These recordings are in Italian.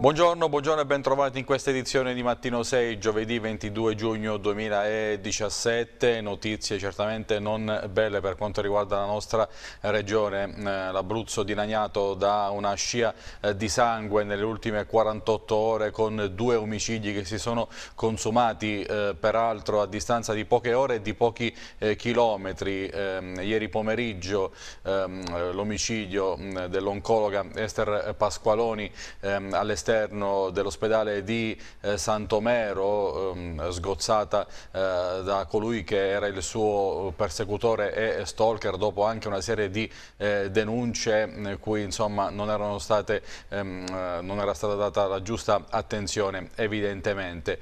Buongiorno, buongiorno e bentrovati in questa edizione di Mattino 6, giovedì 22 giugno 2017. Notizie certamente non belle per quanto riguarda la nostra regione. Eh, L'Abruzzo dilaniato da una scia eh, di sangue nelle ultime 48 ore con due omicidi che si sono consumati eh, peraltro a distanza di poche ore e di pochi chilometri. Ehm, ieri pomeriggio ehm, l'omicidio mm, dell'oncologa Esther Pasqualoni ehm, all'esterno all'esterno dell'ospedale di eh, Santomero, ehm, sgozzata eh, da colui che era il suo persecutore e stalker dopo anche una serie di eh, denunce mm, cui insomma, non, state, ehm, eh, non, era stata data la giusta attenzione evidentemente.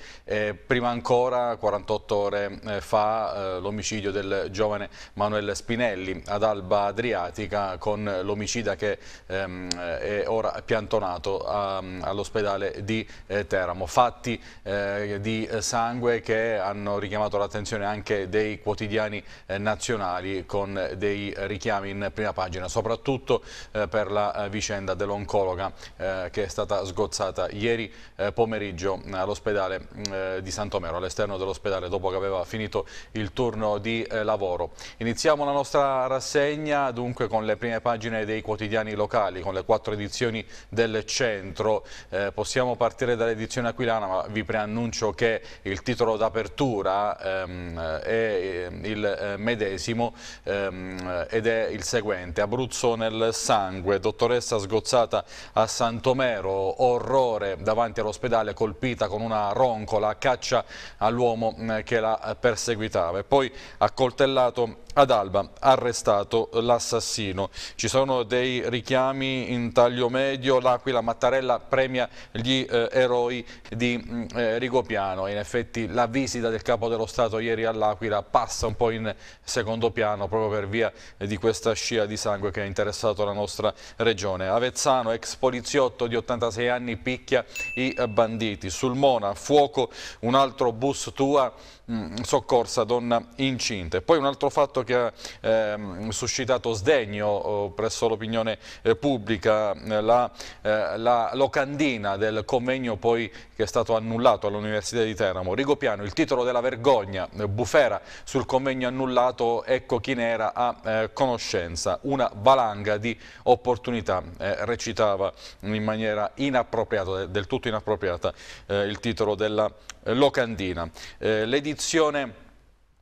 prima ancora, 48 ore eh, fa, eh, l'omicidio del giovane Manuel Spinelli ad Alba Adriatica con l'omicida che ehm, è ora piantonato ehm, all'ospedale all'ospedale di eh, Teramo. Fatti eh, di eh, sangue che hanno richiamato l'attenzione anche dei quotidiani nazionali con dei richiami in prima pagina, soprattutto per la vicenda dell'oncologa che è stata sgozzata ieri pomeriggio all'ospedale mm, di Santomero, all'esterno dell'ospedale dopo che aveva finito il turno di lavoro. Iniziamo la nostra rassegna dunque con le prime pagine dei quotidiani locali, con le quattro edizioni del centro eh, possiamo partire dall'edizione aquilana, ma vi preannuncio che il titolo d'apertura ehm, è eh, il eh, medesimo ehm, ed è il seguente. Abruzzo nel sangue, dottoressa sgozzata a Santomero, orrore davanti all'ospedale colpita con una roncola caccia all'uomo mm, che la perseguitava e poi accoltellato ad Alba, arrestato l'assassino. Ci sono dei richiami in taglio medio, l'Aquila Mattarella premia Catania gli eh, eroi di mm, eh, Rigopiano. In effetti la visita del Capo dello Stato ieri all'Aquila passa un po' in secondo piano proprio per via di questa scia di sangue che ha interessato la nostra regione. Avezzano, ex poliziotto di 86 anni, picchia i banditi. Sul Mona, fuoco un altro bus tua Mm, soccorsa donna incinta. E poi un altro fatto che ha ehm, suscitato sdegno eh, presso l'opinione eh, pubblica, eh, la, eh, la, locandina del convegno poi che è stato annullato all'Università di Teramo. Rigopiano, il titolo della vergogna, eh, bufera sul convegno annullato, ecco chi ne era a conoscenza. Una valanga di opportunità, recitava in maniera inappropriata, del tutto inappropriata, il titolo della locandina. L'editore condizione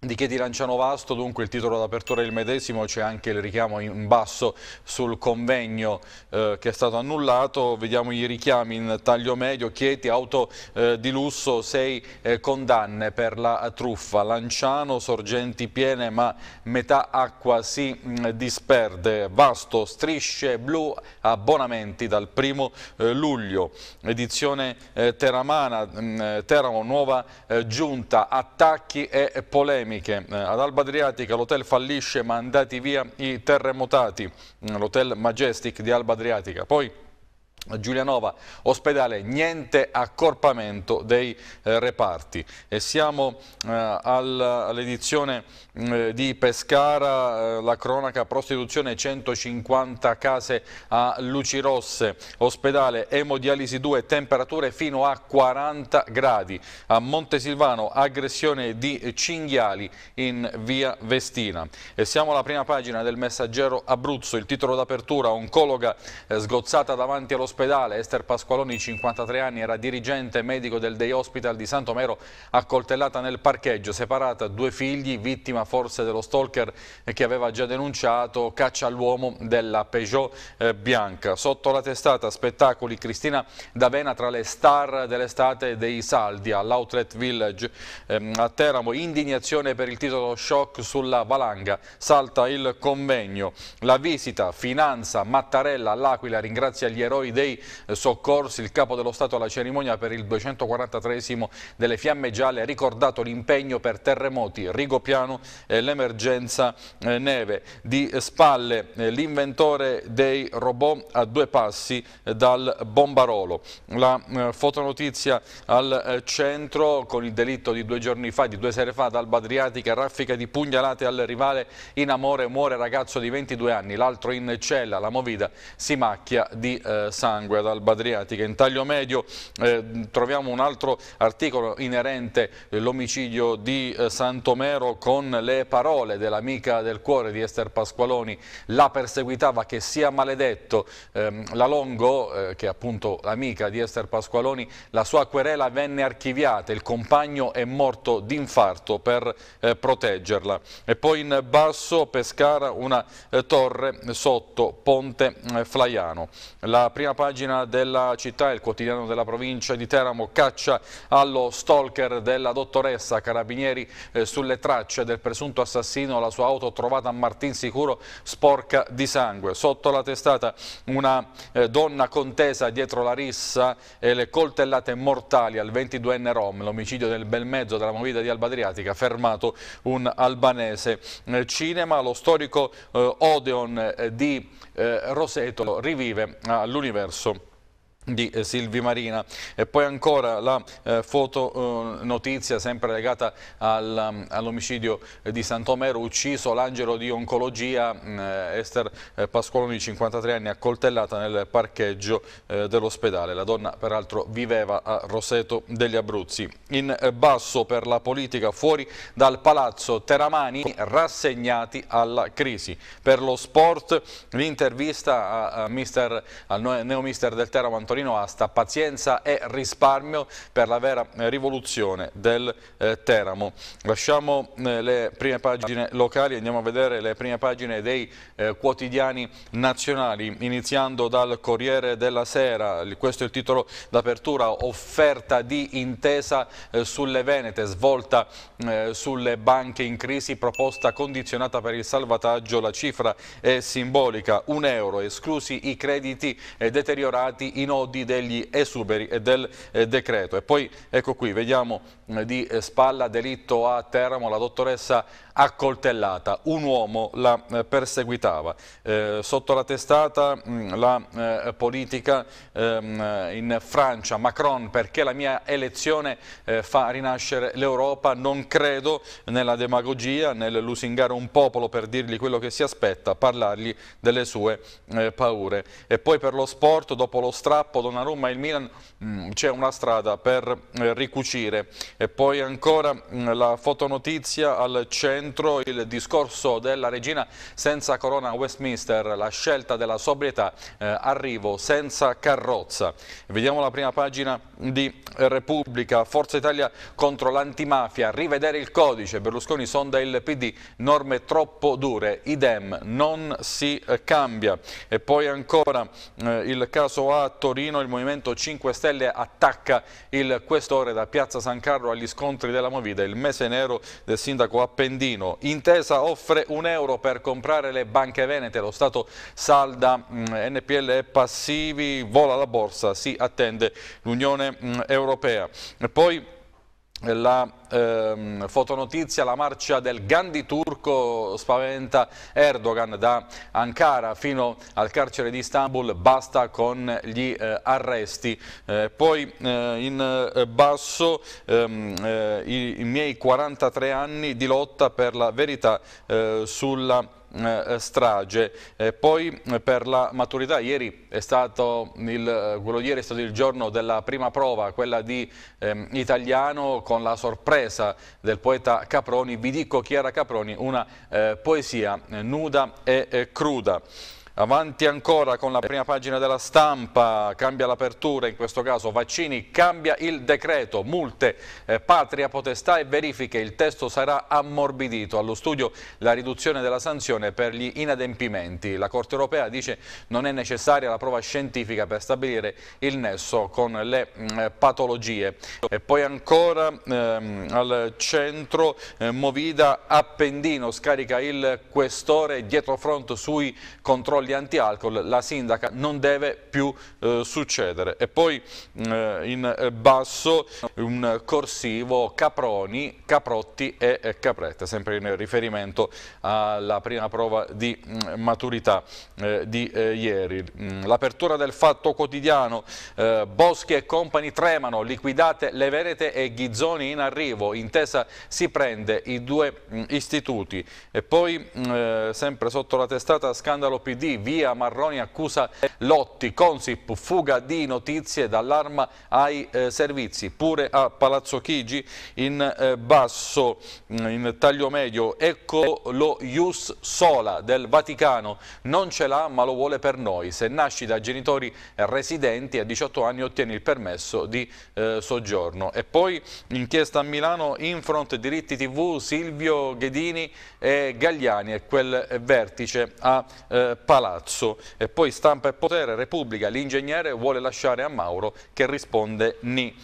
di Chieti Lanciano Vasto, dunque il titolo d'apertura è il medesimo, c'è anche il richiamo in basso sul convegno eh, che è stato annullato, vediamo i richiami in taglio medio, Chieti, auto eh, di lusso, sei eh, condanne per la truffa, Lanciano, sorgenti piene ma metà acqua si mh, mm, disperde, Vasto, strisce blu, abbonamenti dal primo eh, luglio, edizione eh, Teramana, mh, mm, eh, Teramo, nuova giunta, attacchi e polemiche vulcaniche. Eh, ad Alba Adriatica l'hotel fallisce mandati via i terremotati, mm, l'hotel Majestic di Alba Adriatica. Poi Giulianova ospedale, niente accorpamento dei eh, reparti. E siamo eh, all'edizione mm, eh, di Pescara, eh, la cronaca prostituzione 150 case a luci rosse, ospedale emodialisi 2, temperature fino a 40 gradi. A Montesilvano aggressione di cinghiali in via Vestina. E siamo alla prima pagina del messaggero Abruzzo, il titolo d'apertura, oncologa eh, sgozzata davanti all'ospedale ospedale. Ester Pasqualoni, 53 anni, era dirigente medico del Day Hospital di Santomero, accoltellata nel parcheggio, separata, due figli, vittima forse dello stalker che aveva già denunciato, caccia all'uomo della Peugeot eh, bianca. Sotto la testata spettacoli Cristina D'Avena tra le star dell'estate dei saldi all'Outlet Village ehm, a Teramo, indignazione per il titolo shock sulla valanga, salta il convegno, la visita, finanza, Mattarella all'Aquila ringrazia gli eroi dei eh, soccorsi, il capo dello Stato alla cerimonia per il 243 delle Fiamme Gialle ha ricordato l'impegno per terremoti, rigopiano e l'emergenza eh, neve. Di spalle eh, l'inventore dei robot a due passi dal bombarolo. La fotonotizia al centro con il delitto di due giorni fa, di due sere fa, ad Alba Adriatica, raffica di pugnalate al rivale in amore muore ragazzo di 22 anni, l'altro in cella, la movida si macchia di eh, San sangue ad Alba Adriatica. In taglio medio eh, troviamo un altro articolo inerente all'omicidio eh, di eh, Santomero con le parole dell'amica del cuore di Ester Pasqualoni, la perseguitava che sia maledetto. Eh, la Longo, eh, che è appunto l'amica di Ester Pasqualoni, la sua querela venne archiviata, il compagno è morto d'infarto per eh, proteggerla. E poi in basso Pescara una torre sotto Ponte Flaiano. La prima pagina della città, il quotidiano della provincia di Teramo caccia allo stalker della dottoressa Carabinieri eh, sulle tracce del presunto assassino, la sua auto trovata a Martin Sicuro sporca di sangue. Sotto la testata una eh, donna contesa dietro la rissa e le coltellate mortali al 22enne Rom, l'omicidio nel bel mezzo della movida di Alba Adriatica, fermato un albanese. Nel eh, cinema, lo storico eh, Odeon eh, di eh, Roseto rivive ah, all'universo di eh, Silvi Marina e poi ancora la eh, fotonotizia eh, sempre legata al, mm, all'omicidio di Santomero ucciso l'angelo di oncologia mm, eh, Esther eh, Pascoloni 53 anni accoltellata nel parcheggio eh, dell'ospedale la donna peraltro viveva a Roseto degli Abruzzi in basso per la politica fuori dal palazzo Teramani rassegnati alla crisi per lo sport l'intervista a, a mister, al neo mister del Teramo Antonio Torino Asta, pazienza e risparmio per la vera eh, rivoluzione del eh, Teramo. Lasciamo eh, le prime pagine locali, andiamo a vedere le prime pagine dei eh, quotidiani nazionali, iniziando dal Corriere della Sera, questo è il titolo d'apertura, offerta di intesa eh, sulle Venete, svolta eh, sulle banche in crisi, proposta condizionata per il salvataggio, la cifra è simbolica, un euro, esclusi i crediti deteriorati, inoltre di degli esuberi e del eh, decreto. E poi ecco qui, vediamo di eh, spalla, delitto a Teramo, la dottoressa accoltellata, un uomo la eh, perseguitava. Eh, sotto la testata mm, la eh, politica ehm, eh, in Francia, Macron, perché la mia elezione eh, fa rinascere l'Europa, non credo nella demagogia, nel lusingare un popolo per dirgli quello che si aspetta, parlargli delle sue paure. E poi per lo sport, dopo lo strappo Donnarumma e il Milan, mm, c'è una strada per ricucire e poi ancora mm, la fotonotizia al centro, il discorso della regina senza corona a Westminster, la scelta della sobrietà, eh, arrivo senza carrozza. Vediamo la prima pagina di Repubblica, Forza Italia contro l'antimafia, rivedere il codice, Berlusconi sonda il PD, norme troppo dure, idem, non si eh, cambia. E poi ancora eh, il caso a Torino, il Movimento 5 Stelle attacca il questore da Piazza San Carlo Carro agli scontri della Movida, il mese nero del sindaco Appendino. Intesa offre un euro per comprare le banche venete, lo Stato salda mm, NPL e passivi, vola la borsa, si attende l'Unione mm, Europea. poi la ehm, fotonotizia, la marcia del Gandhi turco spaventa Erdogan da Ankara fino al carcere di Istanbul, basta con gli eh, arresti. Eh, poi eh, in eh, basso ehm, eh, i, i, miei 43 anni di lotta per la verità eh, sulla eh, strage. Eh, poi eh, per la maturità, ieri è stato il, quello ieri è stato il giorno della prima prova, quella di ehm, italiano con la sorpresa del poeta Caproni, vi dico chi era Caproni, una eh, poesia nuda e eh, cruda. Avanti ancora con la prima pagina della stampa, cambia l'apertura, in questo caso vaccini, cambia il decreto, multe, eh, patria, potestà e verifiche, il testo sarà ammorbidito. Allo studio la riduzione della sanzione per gli inadempimenti. La Corte Europea dice non è necessaria la prova scientifica per stabilire il nesso con le mh, mm, eh, patologie. E poi ancora ehm, al centro eh, Movida Appendino scarica il questore dietro front sui controlli controlli antialcol, la sindaca non deve più eh, succedere. E poi eh, in basso un corsivo Caproni, Caprotti e caprette, sempre in riferimento alla prima prova di mm, maturità eh, di eh, ieri. Mm, l'apertura del fatto quotidiano, eh, Boschi e compagni tremano, liquidate le verete e ghizzoni in arrivo, intesa si prende i due mm, istituti. E poi eh, sempre sotto la testata scandalo PD, Via Marroni accusa Lotti, Consip, fuga di notizie dall'arma ai eh, servizi, pure a Palazzo Chigi in eh, basso, mm, in taglio medio, ecco lo Ius Sola del Vaticano, non ce l'ha ma lo vuole per noi, se nasci da genitori residenti a 18 anni ottieni il permesso di eh, soggiorno. E poi inchiesta a Milano, Infront, Diritti TV, Silvio Ghedini e Gagliani e quel vertice a eh, Palazzo. Palazzo e poi Stampa e Potere, Repubblica, l'ingegnere vuole lasciare a Mauro che risponde ni.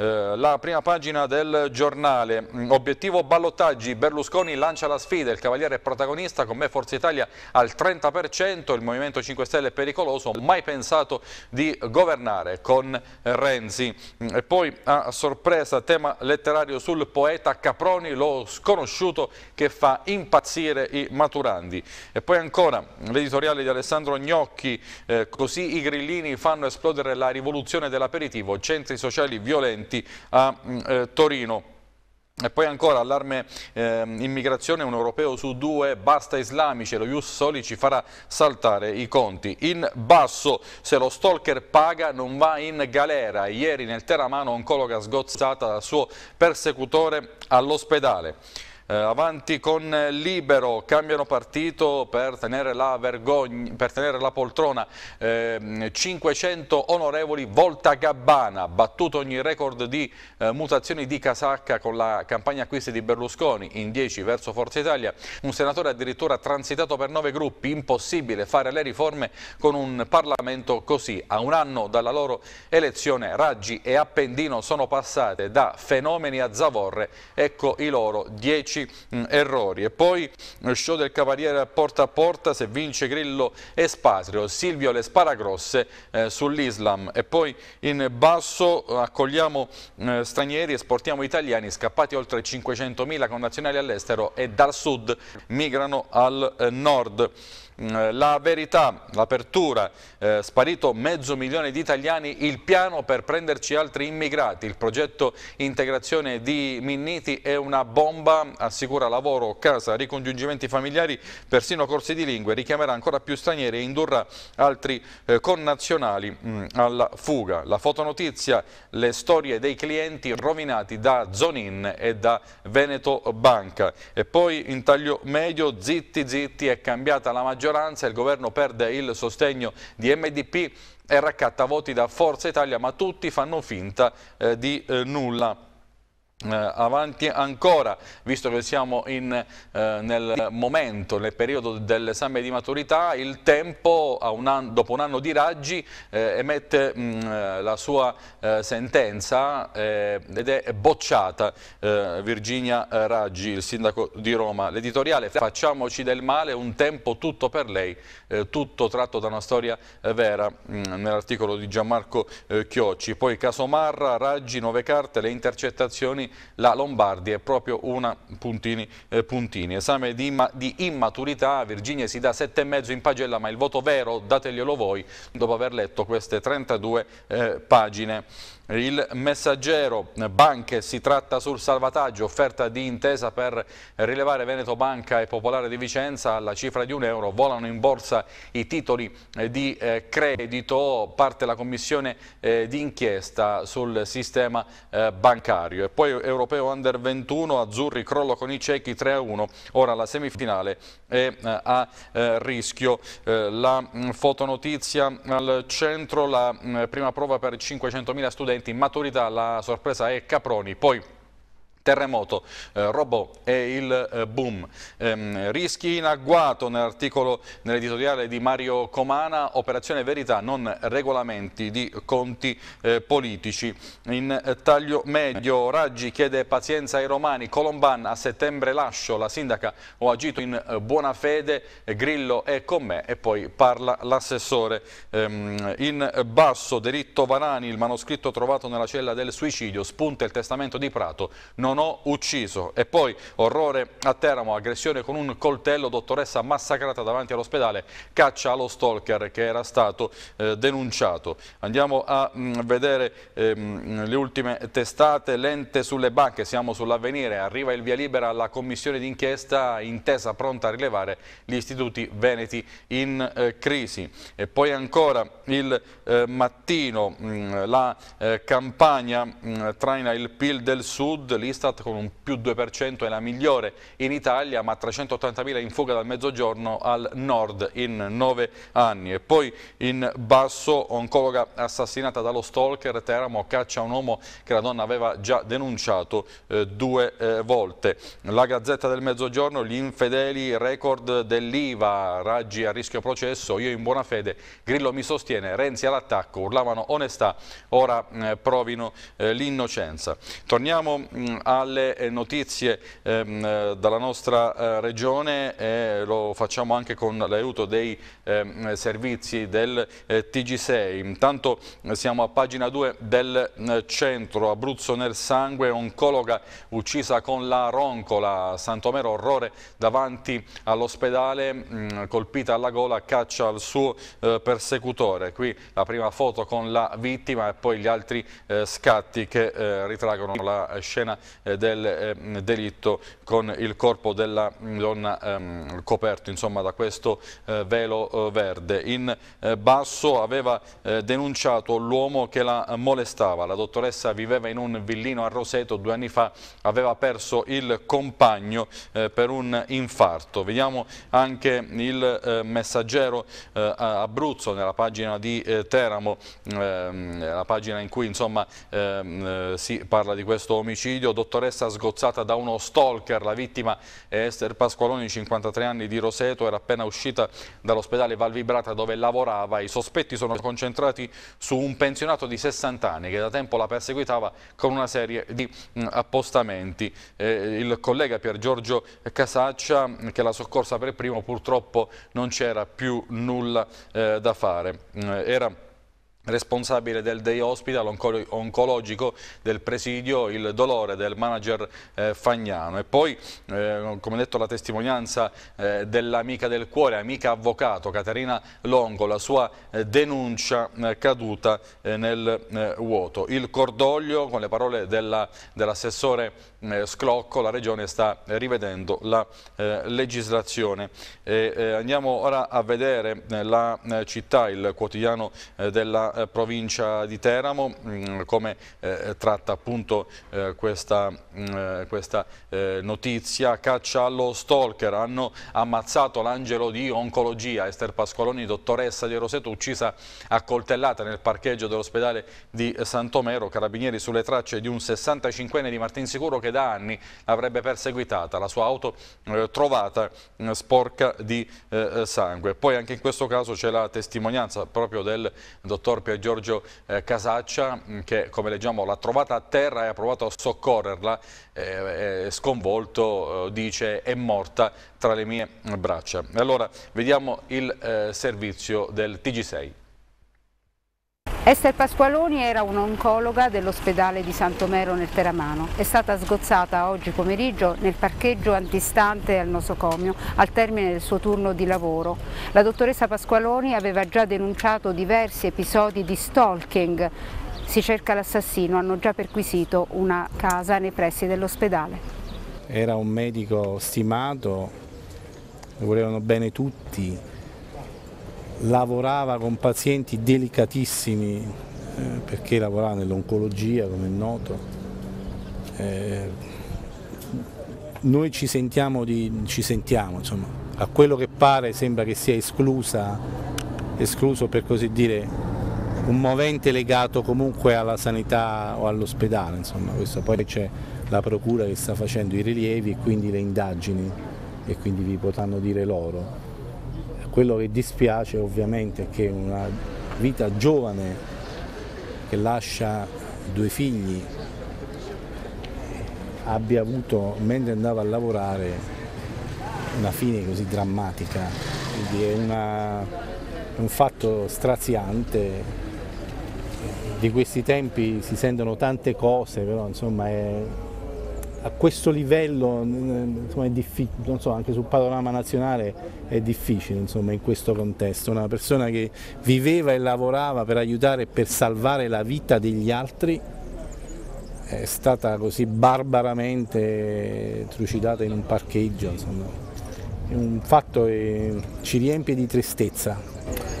Eh, la prima pagina del giornale, mm, obiettivo ballottaggi, Berlusconi lancia la sfida, il Cavaliere è protagonista, con me Forza Italia al 30%, il Movimento 5 Stelle è pericoloso, mai pensato di governare con Renzi. Mm, e poi a sorpresa tema letterario sul poeta Caproni, lo sconosciuto che fa impazzire i maturandi. E poi ancora l'editoriale di Alessandro Gnocchi, eh, così i grillini fanno esplodere la rivoluzione dell'aperitivo, centri sociali violenti incidenti a mm, eh, Torino. E poi ancora allarme eh, immigrazione, un europeo su due, basta islamici, lo Ius Soli ci farà saltare i conti. In basso, se lo stalker paga non va in galera. Ieri nel Teramano oncologa sgozzata dal suo persecutore all'ospedale. Eh, avanti con Libero, cambiano partito per tenere la, vergogna, per tenere la poltrona. Eh, 500 onorevoli, volta Gabbana, battuto ogni record di eh, mutazioni di casacca con la campagna acquisti di Berlusconi, in 10 verso Forza Italia. Un senatore addirittura transitato per 9 gruppi, impossibile fare le riforme con un Parlamento così. A un anno dalla loro elezione Raggi e Appendino sono passate da fenomeni a zavorre, ecco i loro 10 10 mm, errori. E poi eh, show del Cavaliere porta a porta, se vince Grillo e Spasrio, Silvio le spara grosse eh, sull'Islam. E poi in basso eh, accogliamo eh, stranieri, esportiamo italiani, scappati oltre 500.000 connazionali all'estero e dal sud migrano al eh, nord. Mm, eh, la verità, l'apertura, eh, sparito mezzo milione di italiani, il piano per prenderci altri immigrati, il progetto integrazione di Minniti è una bomba, assicura lavoro, casa, ricongiungimenti familiari, persino corsi di lingue, richiamerà ancora più stranieri e indurrà altri eh, connazionali mh, mm, alla fuga. La fotonotizia, le storie dei clienti rovinati da Zonin e da Veneto Banca. E poi in taglio medio, zitti zitti, è cambiata la maggioranza maggioranza, il governo perde il sostegno di MDP e raccatta voti da Forza Italia, ma tutti fanno finta eh, di eh, nulla. Eh, avanti ancora, visto che siamo in, eh, nel momento, nel periodo dell'esame di maturità, il tempo un anno, dopo un anno di raggi eh, emette mh, mm, eh, la sua eh, sentenza eh, ed è bocciata Virginia Raggi, il sindaco di Roma. L'editoriale Facciamoci del male, un tempo tutto per lei, tutto tratto da una storia vera, mm, nell'articolo di Gianmarco Chiocci. Poi Casomarra, Raggi, Nove Carte, le intercettazioni la Lombardia è proprio una Puntini, eh, Puntini. Esame di, di, immaturità, Virginia si dà 7,5 in pagella, ma il voto vero dateglielo voi dopo aver letto queste 32 eh, pagine. Il messaggero Banche si tratta sul salvataggio, offerta di intesa per rilevare Veneto Banca e Popolare di Vicenza alla cifra di un euro, volano in borsa i titoli eh, di eh, credito, parte la commissione eh, di inchiesta sul sistema bancario e poi Europeo Under 21, Azzurri crollo con i ciechi 3-1, ora la semifinale è a rischio. La mm, fotonotizia al centro, la mm, prima prova per 500.000 studenti talenti in maturità, la sorpresa è Caproni, poi terremoto, eh, robo e il eh, boom. Ehm, rischi in agguato nell'articolo nell'editoriale di Mario Comana, operazione verità, non regolamenti di conti eh, politici. In eh, taglio medio Raggi chiede pazienza ai romani, Colomban a settembre lascio, la sindaca ho agito in eh, buona fede, Grillo è con me e poi parla l'assessore. Ehm, in basso Delitto Varani, il manoscritto trovato nella cella del suicidio, spunta il testamento di Prato, non sono ucciso. E poi orrore a Teramo, aggressione con un coltello, dottoressa massacrata davanti all'ospedale, caccia allo stalker che era stato eh, denunciato. Andiamo a mh, mm, vedere ehm, le ultime testate, lente sulle banche, siamo sull'avvenire, arriva il via libera alla commissione d'inchiesta intesa pronta a rilevare gli istituti veneti in eh, crisi. E poi ancora il eh, mattino mh, mm, la eh, campagna mh, mm, traina il PIL del Sud, lista Istat con un più 2% è la migliore in Italia, ma 380.000 in fuga dal mezzogiorno al nord in 9 anni. E poi in basso, oncologa assassinata dallo stalker, Teramo caccia un uomo che la donna aveva già denunciato eh, due eh, volte. La Gazzetta del Mezzogiorno, gli infedeli, record dell'IVA, raggi a rischio processo, io in buona fede, Grillo mi sostiene, Renzi all'attacco, urlavano onestà, ora eh, provino eh, l'innocenza. Torniamo mh, mm, alle eh, notizie ehm, eh, dalla nostra eh, regione e lo facciamo anche con l'aiuto dei ehm, servizi del eh, TG6. Intanto eh, siamo a pagina 2 del centro, Abruzzo nel sangue, oncologa uccisa con la roncola, Santomero orrore davanti all'ospedale, mm, colpita alla gola, caccia al suo eh, persecutore. Qui la prima foto con la vittima e poi gli altri scatti che ritraggono la scena eh, del ehm, delitto con il corpo della mm, donna ehm, coperto insomma, da questo eh, velo eh, verde. In basso aveva denunciato l'uomo che la molestava. La dottoressa viveva in un villino a Roseto, due anni fa aveva perso il compagno per un infarto. Vediamo anche il messaggero Abruzzo nella pagina di Teramo, ehm, la pagina in cui insomma, si parla di questo omicidio dottoressa sgozzata da uno stalker. La vittima è Esther Pasqualoni, 53 anni di Roseto, era appena uscita dall'ospedale Valvibrata dove lavorava. I sospetti sono concentrati su un pensionato di 60 anni che da tempo la perseguitava con una serie di mm, appostamenti. Eh, il collega Pier Giorgio Casaccia, mm, che l'ha soccorsa per primo, purtroppo non c'era più nulla eh, da fare. Eh, era responsabile del day hospital oncologico del presidio, il dolore del manager eh, Fagnano e poi eh, come detto la testimonianza eh, dell'amica del cuore, amica avvocato Caterina Longo, la sua eh, denuncia eh, caduta eh, nel vuoto. Il cordoglio con le parole dell'assessore dell eh, sclocco la Regione sta rivedendo la eh, legislazione. Eh, andiamo ora a vedere la città, il quotidiano della provincia di Teramo, mm, come tratta appunto questa, mm, questa notizia. Caccia allo stalker, hanno ammazzato l'angelo di oncologia. Esther Pascoloni, dottoressa di Roseto, uccisa a coltellata nel parcheggio dell'ospedale di Santomero. Carabinieri sulle tracce di un 65enne di Martinsicuro che che da anni l'avrebbe perseguitata, la sua auto eh, trovata eh, sporca di eh, eh, sangue. Poi anche in questo caso c'è la testimonianza proprio del dottor Pier Giorgio eh, Casaccia mm, che come leggiamo l'ha trovata a terra e ha provato a soccorrerla, eh, sconvolto dice è morta tra le mie braccia. Allora vediamo il servizio del TG6. Esther Pasqualoni era un'oncologa dell'ospedale di Santomero nel Teramano. È stata sgozzata oggi pomeriggio nel parcheggio antistante al nosocomio al termine del suo turno di lavoro. La dottoressa Pasqualoni aveva già denunciato diversi episodi di stalking. Si cerca l'assassino, hanno già perquisito una casa nei pressi dell'ospedale. Era un medico stimato, volevano bene tutti, lavorava con pazienti delicatissimi eh, perché lavorava nell'oncologia come è noto. Eh, noi ci sentiamo, di, ci sentiamo insomma, a quello che pare sembra che sia esclusa, escluso per così dire un movente legato comunque alla sanità o all'ospedale, insomma, questo. poi c'è la procura che sta facendo i rilievi e quindi le indagini e quindi vi potranno dire loro. Quello che dispiace ovviamente è che una vita giovane che lascia due figli eh, abbia avuto, mentre andava a lavorare, una fine così drammatica. Quindi è una, un fatto straziante. Di questi tempi si sentono tante cose, però insomma è a questo livello insomma, è difficile, so, anche sul panorama nazionale è difficile insomma, in questo contesto, una persona che viveva e lavorava per aiutare e per salvare la vita degli altri è stata così barbaramente trucidata in un parcheggio, insomma. è un fatto che ci riempie di tristezza.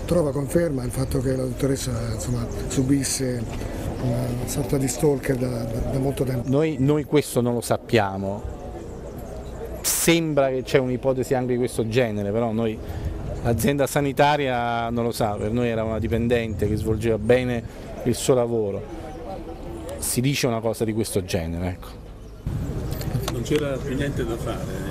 Trova conferma il fatto che la dottoressa insomma, subisse una sorta di stalker da, da, da molto tempo. Noi, noi questo non lo sappiamo, sembra che c'è un'ipotesi anche di questo genere, però noi l'azienda sanitaria non lo sa, per noi era una dipendente che svolgeva bene il suo lavoro. Si dice una cosa di questo genere, ecco. Non c'era più niente da fare.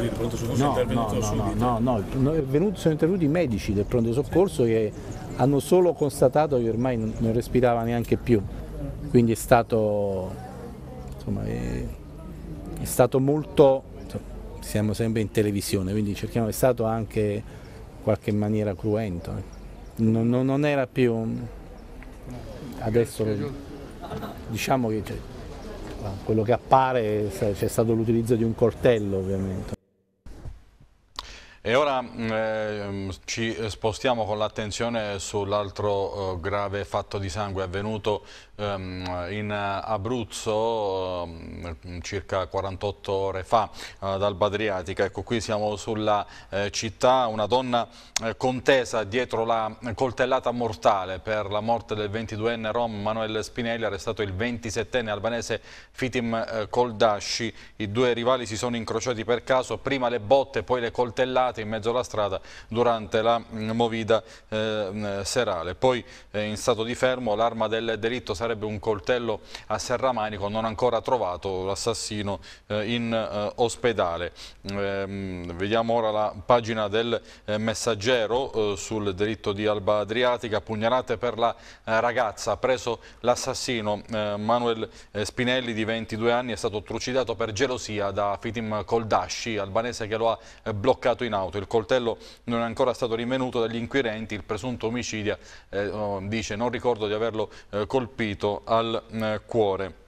Il pronto soccorso no, è intervenuto no, no, subito. No, no, no, no, sono intervenuti i medici del pronto soccorso che hanno solo constatato che ormai non, respirava neanche più, quindi è stato, insomma, è, è stato molto, insomma, siamo sempre in televisione, quindi cerchiamo, è stato anche in qualche maniera cruento, eh. non, non, non era più, adesso diciamo che cioè, quello che appare c'è stato l'utilizzo di un coltello ovviamente. E ora eh, ci spostiamo con l'attenzione sull'altro eh, grave fatto di sangue avvenuto Ehm, in Abruzzo ehm, circa 48 ore fa eh, dal Badriatica. Ecco qui siamo sulla eh, città, una donna eh, contesa dietro la coltellata mortale per la morte del 22enne rom Manuel Spinelli, arrestato il 27enne albanese Fitim Koldashi. I due rivali si sono incrociati per caso, prima le botte, poi le coltellate in mezzo alla strada durante la mm, movida ehm, serale. Poi in stato di fermo l'arma del delitto sarà sarebbe un coltello a serramanico non ancora trovato l'assassino eh, in eh, ospedale. Ehm, vediamo ora la pagina del eh, messaggero sul delitto di Alba Adriatica, pugnalate per la ragazza, preso l'assassino Manuel Spinelli di 22 anni è stato trucidato per gelosia da Fitim Koldashi, albanese che lo ha bloccato in auto. Il coltello non è ancora stato rinvenuto dagli inquirenti, il presunto omicidio oh, dice non ricordo di averlo colpito colpito al eh, cuore.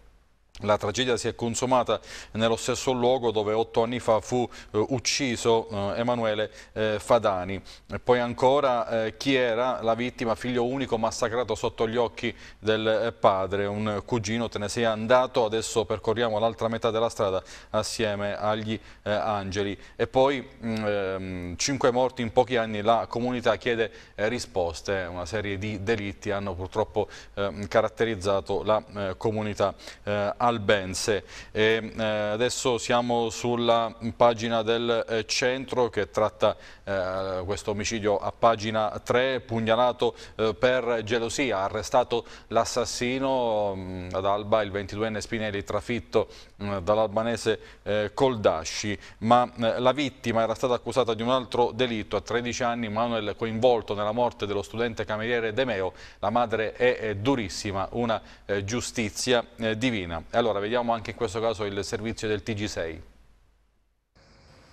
La tragedia si è consumata nello stesso luogo dove otto anni fa fu eh, ucciso eh, Emanuele eh, Fadani. E poi ancora eh, chi era la vittima, figlio unico massacrato sotto gli occhi del eh, padre, un cugino te ne sei andato, adesso percorriamo l'altra metà della strada assieme agli eh, angeli. E poi mh, mm, ehm, cinque morti in pochi anni, la comunità chiede risposte, una serie di delitti hanno purtroppo caratterizzato la comunità eh, Albense. E, eh, adesso siamo sulla pagina del eh, centro che tratta eh, questo omicidio a pagina 3, pugnalato eh, per gelosia, arrestato l'assassino mm, ad Alba, il 22enne Spinelli, trafitto mm, dall'albanese Coldasci, eh, ma eh, la vittima era stata accusata di un altro delitto a 13 anni, Manuel coinvolto nella morte dello studente cameriere De Meo, la madre è, è durissima, una giustizia divina allora vediamo anche in questo caso il servizio del TG6.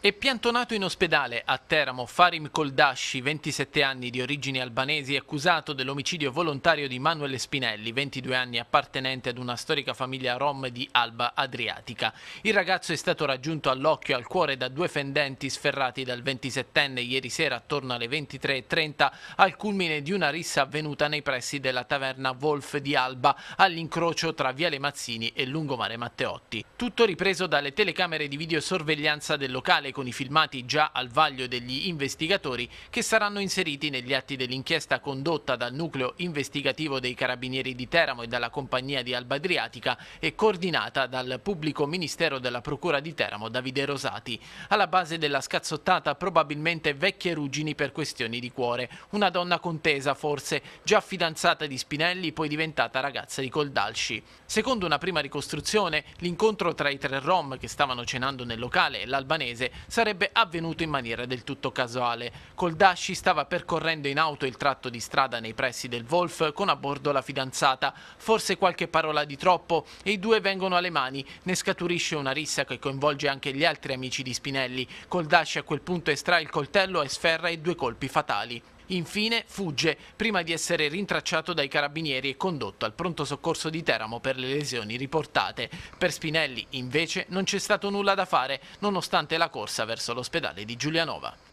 È piantonato in ospedale a Teramo Farim Koldashi, 27 anni di origini albanesi, accusato dell'omicidio volontario di Manuele Spinelli, 22 anni appartenente ad una storica famiglia rom di Alba Adriatica. Il ragazzo è stato raggiunto all'occhio e al cuore da due fendenti sferrati dal 27enne ieri sera attorno alle 23.30 al culmine di una rissa avvenuta nei pressi della taverna Wolf di Alba all'incrocio tra Viale Mazzini e Lungomare Matteotti. Tutto ripreso dalle telecamere di videosorveglianza del locale con i filmati già al vaglio degli investigatori che saranno inseriti negli atti dell'inchiesta condotta dal nucleo investigativo dei Carabinieri di Teramo e dalla compagnia di Alba Adriatica e coordinata dal pubblico ministero della Procura di Teramo Davide Rosati. Alla base della scazzottata probabilmente vecchie ruggini per questioni di cuore, una donna contesa forse, già fidanzata di Spinelli poi diventata ragazza di Coldalci. Secondo una prima ricostruzione, l'incontro tra i tre rom che stavano cenando nel locale e l'albanese sarebbe avvenuto in maniera del tutto casuale. Coldasci stava percorrendo in auto il tratto di strada nei pressi del Wolf con a bordo la fidanzata. Forse qualche parola di troppo e i due vengono alle mani. Ne scaturisce una rissa che coinvolge anche gli altri amici di Spinelli. Coldasci a quel punto estrae il coltello e sferra i due colpi fatali. Infine fugge prima di essere rintracciato dai carabinieri e condotto al pronto soccorso di Teramo per le lesioni riportate. Per Spinelli invece non c'è stato nulla da fare nonostante la corsa verso l'ospedale di Giulianova.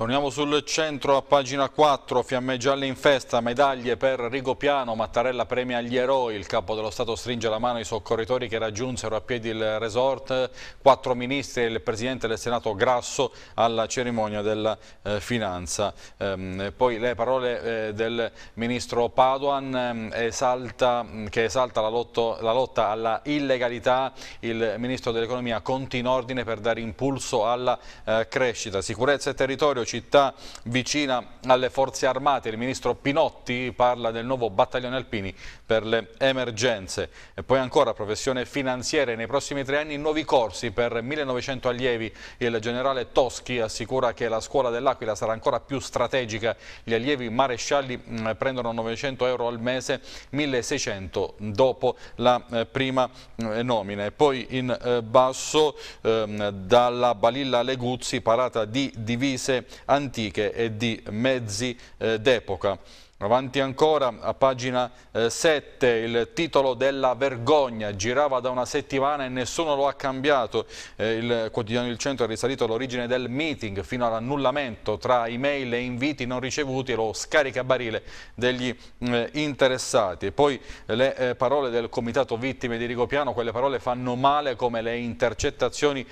Torniamo sul centro a pagina 4, fiamme gialle in festa, medaglie per Rigopiano, Mattarella premia gli eroi, il capo dello Stato stringe la mano ai soccorritori che raggiunsero a piedi il resort, quattro ministri e il presidente del Senato Grasso alla cerimonia della eh, finanza. Ehm, poi le parole eh, del ministro Paduan eh, esalta, che esalta la, lotto, la lotta alla illegalità, il ministro dell'economia conti in ordine per dare impulso alla eh, crescita, sicurezza e territorio città vicina alle forze armate. Il ministro Pinotti parla del nuovo battaglione alpini per le emergenze. E poi ancora professione finanziere. Nei prossimi tre anni nuovi corsi per 1900 allievi. Il generale Toschi assicura che la scuola dell'Aquila sarà ancora più strategica. Gli allievi marescialli mm, prendono 900 euro al mese, 1600 dopo la eh, prima mm, nomina. E poi in eh, basso ehm, dalla Balilla Leguzzi parata di divise antiche e di mezzi eh, d'epoca. Avanti ancora a pagina 7 eh, il titolo della vergogna, girava da una settimana e nessuno lo ha cambiato. Eh, il quotidiano Il Centro è risalito all'origine del meeting fino all'annullamento tra email e inviti non ricevuti e lo scaricabarile degli eh, interessati. E poi le parole del comitato vittime di Rigopiano, quelle parole fanno male come le intercettazioni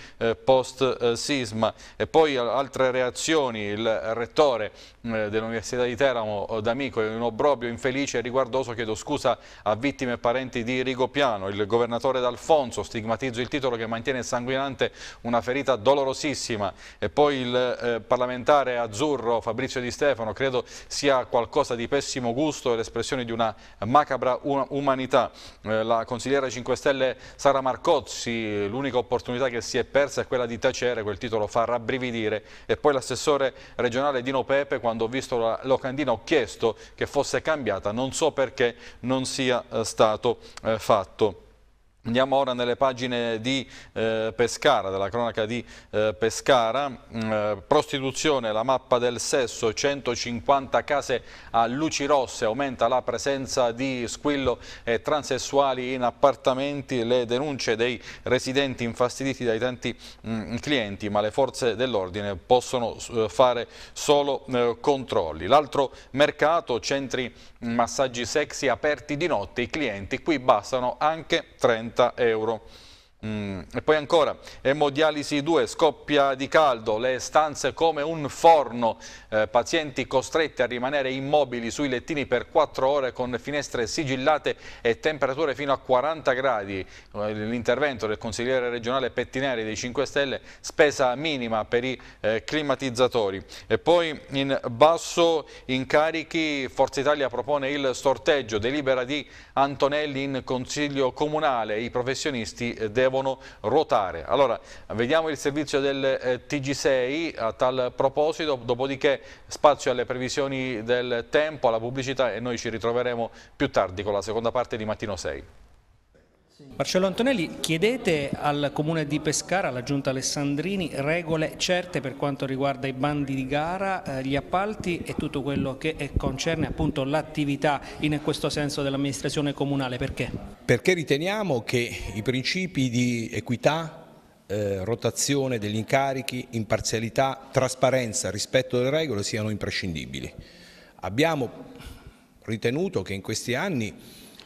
post sisma. E poi altre reazioni, il rettore dell'Università di Teramo, D'Amico, un obbrobio infelice e riguardoso chiedo scusa a vittime e parenti di Rigopiano. Il governatore D'Alfonso stigmatizzo il titolo che mantiene sanguinante una ferita dolorosissima e poi il eh, parlamentare azzurro Fabrizio Di Stefano credo sia qualcosa di pessimo gusto e l'espressione di una macabra um umanità. Eh, la consigliera 5 Stelle Sara Marcozzi, l'unica opportunità che si è persa è quella di tacere, quel titolo fa rabbrividire e poi l'assessore regionale Dino Pepe quando ho visto la locandina ho chiesto che fosse cambiata, non so perché non sia eh, stato eh, fatto. Andiamo ora nelle pagine di eh, Pescara, della cronaca di eh, Pescara, mm, eh, prostituzione, la mappa del sesso, 150 case a luci rosse, aumenta la presenza di squillo e transessuali in appartamenti, le denunce dei residenti infastiditi dai tanti mh, mm, clienti, ma le forze dell'ordine possono eh, fare solo eh, controlli. L'altro mercato, centri mm, massaggi sexy aperti di notte, i clienti qui bastano anche 30 30 euro. Mm, e poi ancora, emodialisi 2, scoppia di caldo, le stanze come un forno, eh, pazienti costretti a rimanere immobili sui lettini per 4 ore con finestre sigillate e temperature fino a 40 gradi. Eh, l'intervento del consigliere regionale Pettinari dei 5 Stelle, spesa minima per i eh, climatizzatori. E poi in basso incarichi Forza Italia propone il sorteggio, delibera di Antonelli in consiglio comunale, i professionisti devono devono ruotare. Allora, vediamo il servizio del eh, TG6 eh, a tal proposito, dopodiché spazio alle previsioni del tempo, alla pubblicità e noi ci ritroveremo più tardi con la seconda parte di Mattino 6. Marcello Antonelli, chiedete al Comune di Pescara, alla Giunta Alessandrini, regole certe per quanto riguarda i bandi di gara, eh, gli appalti e tutto quello che eh, concerne appunto l'attività in questo senso dell'amministrazione comunale. Perché? Perché riteniamo che i principi di equità, eh, rotazione degli incarichi, imparzialità, trasparenza, rispetto delle regole siano imprescindibili. Abbiamo ritenuto che in questi anni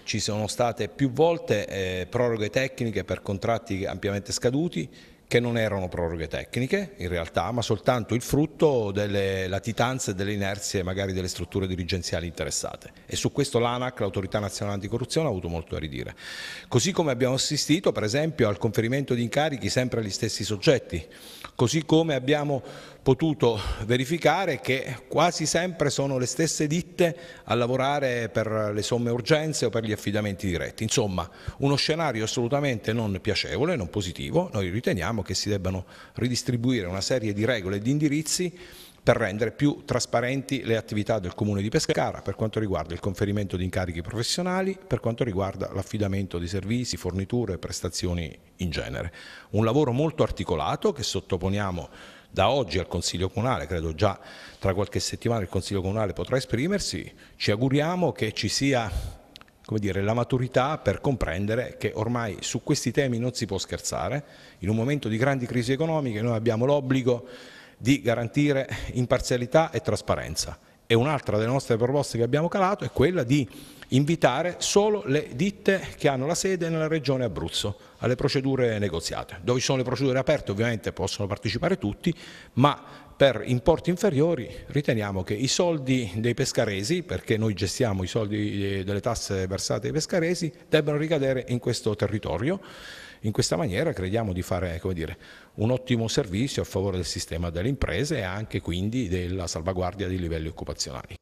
ci sono state più volte eh, proroghe tecniche per contratti ampiamente scaduti che non erano proroghe tecniche in realtà, ma soltanto il frutto delle latitanze e delle inerzie magari delle strutture dirigenziali interessate. E su questo l'ANAC, l'Autorità Nazionale Anticorruzione, ha avuto molto da ridire. Così come abbiamo assistito, per esempio, al conferimento di incarichi sempre agli stessi soggetti, così come abbiamo potuto verificare che quasi sempre sono le stesse ditte a lavorare per le somme urgenze o per gli affidamenti diretti. Insomma, uno scenario assolutamente non piacevole, non positivo. Noi riteniamo che si debbano ridistribuire una serie di regole e di indirizzi per rendere più trasparenti le attività del Comune di Pescara per quanto riguarda il conferimento di incarichi professionali, per quanto riguarda l'affidamento di servizi, forniture e prestazioni in genere. Un lavoro molto articolato che sottoponiamo da oggi al Consiglio Comunale, credo già tra qualche settimana il Consiglio Comunale potrà esprimersi, ci auguriamo che ci sia come dire, la maturità per comprendere che ormai su questi temi non si può scherzare. In un momento di grandi crisi economiche noi abbiamo l'obbligo di garantire imparzialità e trasparenza. E un'altra delle nostre proposte che abbiamo calato è quella di invitare solo le ditte che hanno la sede nella regione Abruzzo alle procedure negoziate. Dove ci sono le procedure aperte ovviamente possono partecipare tutti, ma per importi inferiori riteniamo che i soldi dei pescaresi, perché noi gestiamo i soldi eh, delle tasse versate ai pescaresi, debbano ricadere in questo territorio. In questa maniera crediamo di fare dire, un ottimo servizio a favore del sistema delle imprese e anche quindi della salvaguardia dei livelli occupazionali.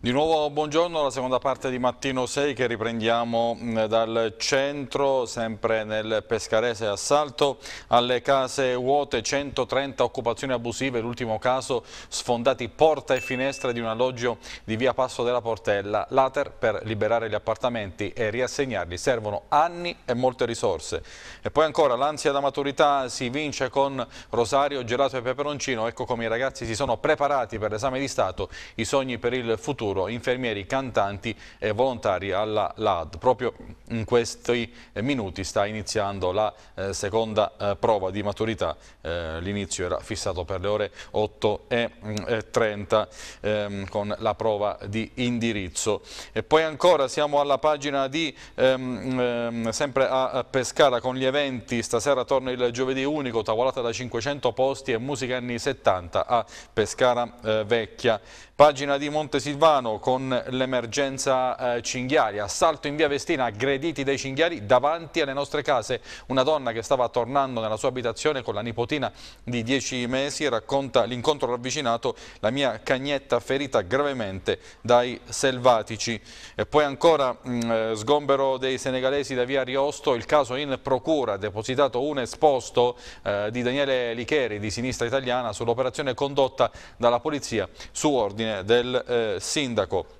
Di nuovo buongiorno, la seconda parte di Mattino 6 che riprendiamo mm, dal centro, sempre nel Pescarese, assalto alle case vuote, 130 occupazioni abusive, l'ultimo caso sfondati porta e finestra di un alloggio di via Passo della Portella, l'Ater per liberare gli appartamenti e riassegnarli servono anni e molte risorse. E poi ancora l'ansia da maturità si vince con Rosario, Gelato e Peperoncino, ecco come i ragazzi si sono preparati per l'esame di Stato, i sogni per il futuro futuro, infermieri, cantanti e volontari alla LAD. Proprio in questi eh, minuti sta iniziando la eh, seconda eh, prova di maturità, eh, l'inizio era fissato per le ore 8.30 mm, ehm, con la prova di indirizzo. E poi ancora siamo alla pagina di, ehm, ehm, sempre a Pescara con gli eventi, stasera torna il giovedì unico, tavolata da 500 posti e musica anni 70 a Pescara eh, Vecchia. Pagina di Montesilvano con l'emergenza eh, cinghiali, assalto in via Vestina, aggrediti dai cinghiali davanti alle nostre case. Una donna che stava tornando nella sua abitazione con la nipotina di 10 mesi racconta l'incontro ravvicinato, la mia cagnetta ferita gravemente dai selvatici. E poi ancora mh, mm, eh, sgombero dei senegalesi da via Riosto, il caso in procura, depositato un esposto eh, di Daniele Licheri di Sinistra Italiana sull'operazione condotta dalla polizia su ordine ordine del eh, sindaco.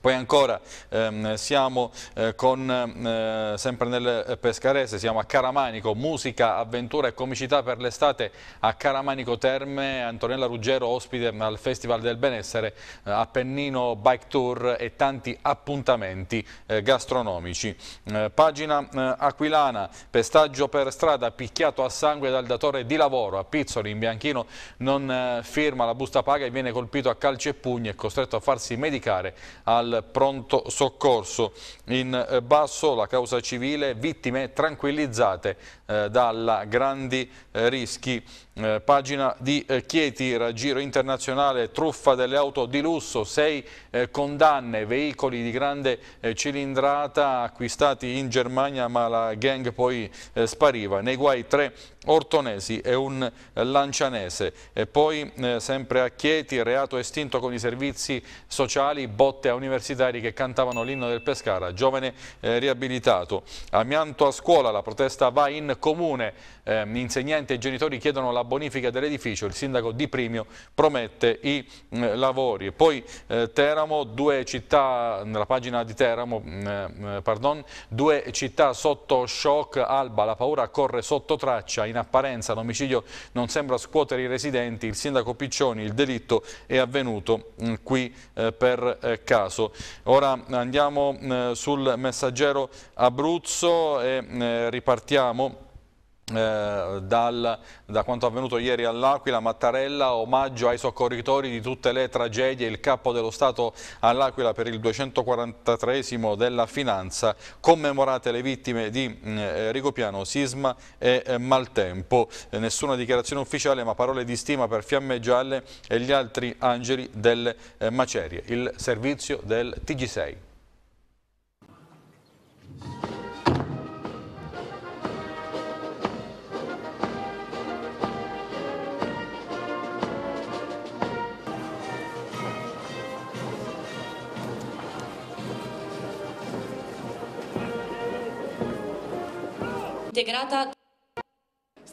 Poi ancora ehm, siamo eh, con, ehm, eh, sempre nel eh, Pescarese, siamo a Caramanico, musica, avventura e comicità per l'estate a Caramanico Terme, Antonella Ruggero ospite al Festival del Benessere, eh, Appennino Bike Tour e tanti appuntamenti eh, gastronomici. Eh, pagina aquilana, pestaggio per strada picchiato a sangue dal datore di lavoro a Pizzoli in Bianchino, non firma la busta paga e viene colpito a calci e pugni e costretto a farsi medicare a al pronto soccorso. In eh, basso la causa civile, vittime tranquillizzate eh, dalla grandi eh, rischi eh, pagina di eh, Chieti, raggiro internazionale, truffa delle auto di lusso, sei eh, condanne, veicoli di grande eh, cilindrata acquistati in Germania ma la gang poi eh, spariva. Nei guai tre ortonesi e un eh, lancianese. E poi sempre a Chieti, reato estinto con i servizi sociali, botte a universitari che cantavano l'inno del Pescara, giovane riabilitato. Amianto a scuola, la protesta va in comune, insegnanti e genitori chiedono la la bonifica dell'edificio, il sindaco Di Primio promette i mh, eh, lavori. Poi eh, Teramo, due città, nella pagina di Teramo, mh, mm, eh, eh, pardon, due città sotto shock, Alba, la paura corre sotto traccia, in apparenza l'omicidio non sembra scuotere i residenti, il sindaco Piccioni, il delitto è avvenuto mh, mm, qui eh, per eh, caso. Ora andiamo mm, sul messaggero Abruzzo e ripartiamo eh, dal, da quanto avvenuto ieri all'Aquila, Mattarella, omaggio ai soccorritori di tutte le tragedie, il capo dello Stato all'Aquila per il 243 della Finanza, commemorate le vittime di mm, eh, Rigopiano, sisma e eh, maltempo. Eh, nessuna dichiarazione ufficiale ma parole di stima per Fiamme Gialle e gli altri angeli delle eh, macerie. Il servizio del TG6. integrada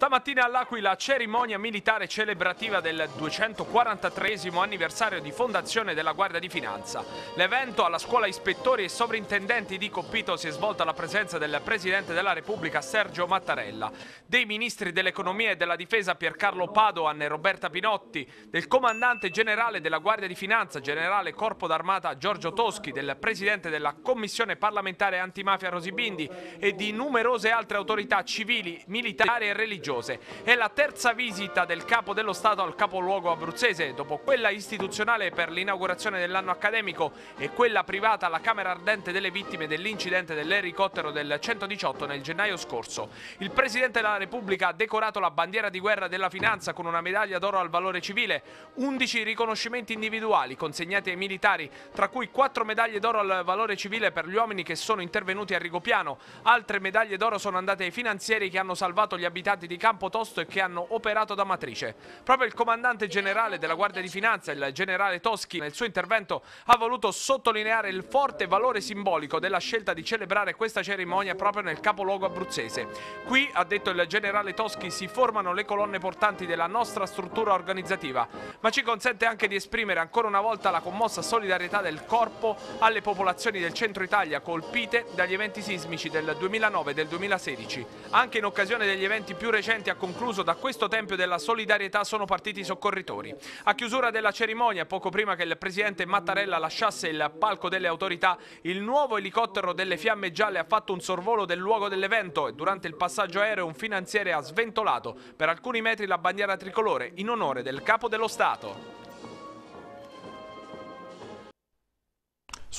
Stamattina all'Aquila cerimonia militare celebrativa del 243 anniversario di fondazione della Guardia di Finanza. L'evento alla scuola ispettori e sovrintendenti di Coppito si è svolto alla presenza del Presidente della Repubblica Sergio Mattarella, dei Ministri dell'Economia e della Difesa Piercarlo Padoan e Roberta Pinotti, del Comandante Generale della Guardia di Finanza, Generale Corpo d'Armata Giorgio Toschi, del Presidente della Commissione Parlamentare Antimafia Rosibindi e di numerose altre autorità civili, militari e religiose religiose. È la terza visita del capo dello Stato al capoluogo abruzzese, dopo quella istituzionale per l'inaugurazione dell'anno accademico e quella privata alla Camera Ardente delle vittime dell'incidente dell'elicottero del 118 nel gennaio scorso. Il Presidente della Repubblica ha decorato la bandiera di guerra della finanza con una medaglia d'oro al valore civile, 11 riconoscimenti individuali consegnati ai militari, tra cui 4 medaglie d'oro al valore civile per gli uomini che sono intervenuti a Rigopiano. Altre medaglie d'oro sono andate ai finanzieri che hanno salvato gli abitanti di campo Tosto e che hanno operato da matrice. Proprio il comandante generale della Guardia di Finanza, il generale Toschi, nel suo intervento ha voluto sottolineare il forte valore simbolico della scelta di celebrare questa cerimonia proprio nel capoluogo abruzzese. Qui, ha detto il generale Toschi, si formano le colonne portanti della nostra struttura organizzativa, ma ci consente anche di esprimere ancora una volta la commossa solidarietà del corpo alle popolazioni del centro Italia colpite dagli eventi sismici del 2009 e del 2016. Anche in occasione degli eventi più recenti recente ha concluso da questo Tempio della Solidarietà sono partiti i soccorritori. A chiusura della cerimonia, poco prima che il presidente Mattarella lasciasse il palco delle autorità, il nuovo elicottero delle Fiamme Gialle ha fatto un sorvolo del luogo dell'evento e durante il passaggio aereo un finanziere ha sventolato per alcuni metri la bandiera tricolore in onore del capo dello Stato.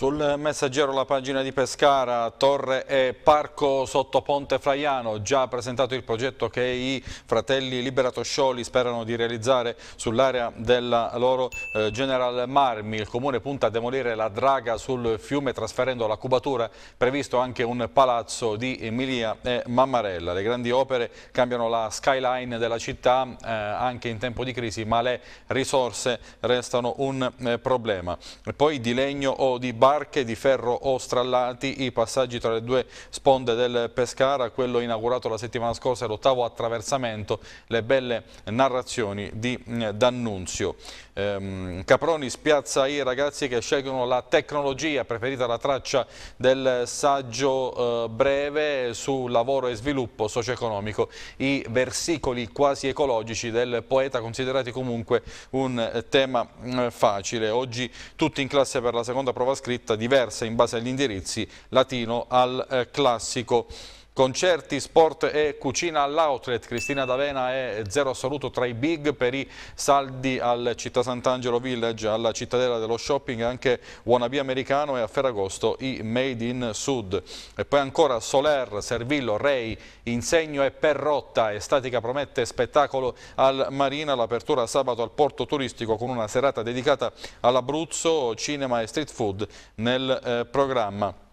Sul messaggero la pagina di Pescara, Torre e Parco sotto Ponte Fraiano, già presentato il progetto che i fratelli Liberato Scioli sperano di realizzare sull'area della loro eh, General Marmi. Il comune punta a demolire la draga sul fiume trasferendo la cubatura, previsto anche un palazzo di Emilia e Mammarella. Le grandi opere cambiano la skyline della città eh, anche in tempo di crisi, ma le risorse restano un eh, problema. E poi di legno o di bar barche di ferro o strallati, i passaggi tra le due sponde del Pescara, quello inaugurato la settimana scorsa e l'ottavo attraversamento, le belle narrazioni di eh, D'Annunzio. Ehm, Caproni spiazza i ragazzi che scelgono la tecnologia, preferita la traccia del saggio eh, breve su lavoro e sviluppo socio-economico, i versicoli quasi ecologici del poeta considerati comunque un eh, tema facile. Oggi tutti in classe per la seconda prova scritta scritta diversa in base agli indirizzi latino al eh, classico. Concerti, sport e cucina all'outlet. Cristina D'Avena è zero assoluto tra i big per i saldi al Città Sant'Angelo Village, alla cittadella dello shopping, anche Wannabe Americano e a Ferragosto i Made in Sud. E poi ancora Soler, Servillo, Ray, Insegno e Perrotta. Estatica promette spettacolo al Marina, l'apertura sabato al porto turistico con una serata dedicata all'Abruzzo, cinema e street food nel eh, programma.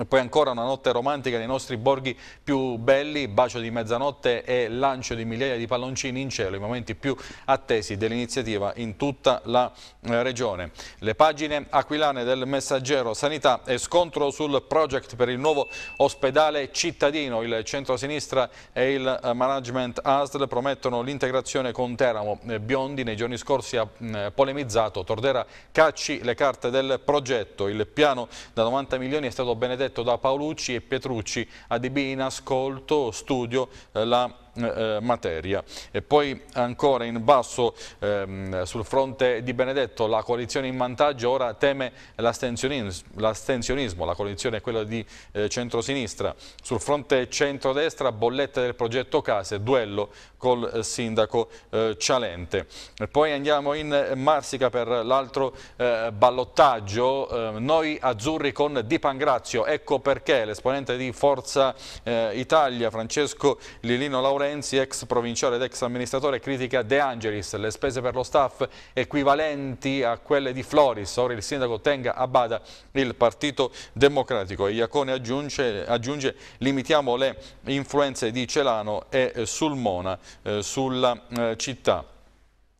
E poi ancora una notte romantica nei nostri borghi più belli, bacio di mezzanotte e lancio di migliaia di palloncini in cielo, i momenti più attesi dell'iniziativa in tutta la eh, regione. Le pagine aquilane del messaggero Sanità e scontro sul project per il nuovo ospedale cittadino. Il centro-sinistra e il eh, management ASL promettono l'integrazione con Teramo. Eh, Biondi nei giorni scorsi ha mm, polemizzato, Tordera cacci le carte del progetto. Il piano da 90 milioni è stato benedetto detto da Paolucci e Petrucci, ADB in ascolto, studio eh, la eh, materia. E poi ancora in basso ehm, sul fronte di Benedetto la coalizione in vantaggio ora teme l'astensionismo, la coalizione è quella di eh, centrosinistra. Sul fronte centrodestra bollette del progetto case, duello col eh, sindaco eh, Cialente. E poi andiamo in Marsica per l'altro eh, ballottaggio, eh, noi azzurri con Di Pangrazio, ecco perché l'esponente di Forza eh, Italia Francesco Lilino Laurenti Renzi, ex provinciale ed ex amministratore, critica De Angelis, le spese per lo staff equivalenti a quelle di Floris, ora il sindaco tenga a bada il Partito Democratico e Iacone aggiunge, aggiunge limitiamo le influenze di Celano e eh, Sulmona eh, sulla eh, città.